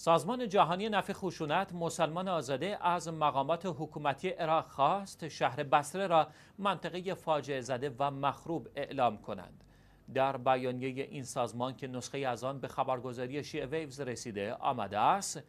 سازمان جهانی نفع خشونت مسلمان آزاده از مقامات حکومتی عراق خواست شهر بسره را منطقه فاجعه زده و مخروب اعلام کنند. در بیانیه این سازمان که نسخه از آن به خبرگزاری شیعه ویوز رسیده آمده است،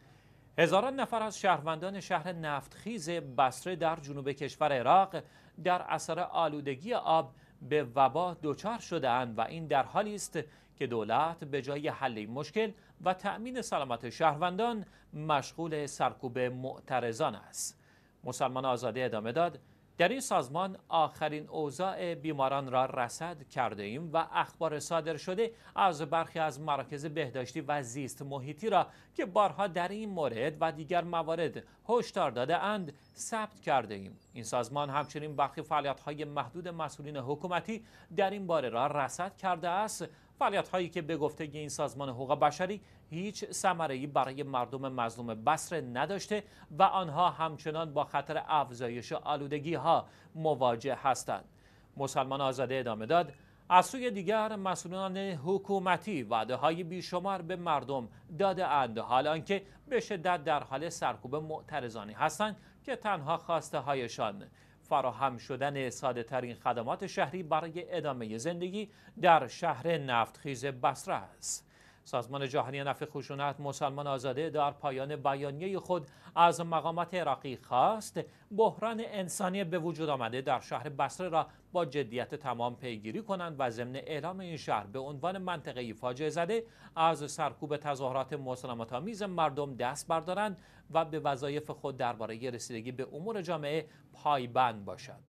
هزاران نفر از شهروندان شهر نفتخیز بسره در جنوب کشور عراق در اثر آلودگی آب به وبا دچار اند و این در حالی است که دولت به جای حل این مشکل و تأمین سلامت شهروندان مشغول سرکوب معترضان است مسلمان آزاده ادامه داد در این سازمان آخرین اوضاع بیماران را رسد کرده ایم و اخبار صادر شده از برخی از مراکز بهداشتی و زیست محیطی را که بارها در این مورد و دیگر موارد هشدار داده اند ثبت کرده ایم این سازمان همچنین برخی فعالیت های محدود مسئولین حکومتی در این باره را رسد کرده است فعالیت هایی که به گفته این سازمان حقوق بشری هیچ ثمره برای مردم مظلوم بصره نداشته و آنها همچنان با خطر افزایش آلودگی ها مواجه هستند مسلمان آزاده ادامه داد از سوی دیگر مسئولان حکومتی وعده های بیشمار به مردم داده اند حال آنکه به شدت در حال سرکوب معترضانی هستند که تنها خواسته هایشان فراهم شدن ساده ترین خدمات شهری برای ادامه زندگی در شهر نفتخیز بصره است. سازمان جهانی نفع خشونت مسلمان آزاده در پایان بیانیه خود از مقامات عراقی خواست بحران انسانی به وجود آمده در شهر بصره را با جدیت تمام پیگیری کنند و ضمن اعلام این شهر به عنوان منطقه فاجعه زده از سرکوب تظاهرات ها مردم دست بردارند و به وظایف خود درباره رسیدگی به امور جامعه پایبند باشند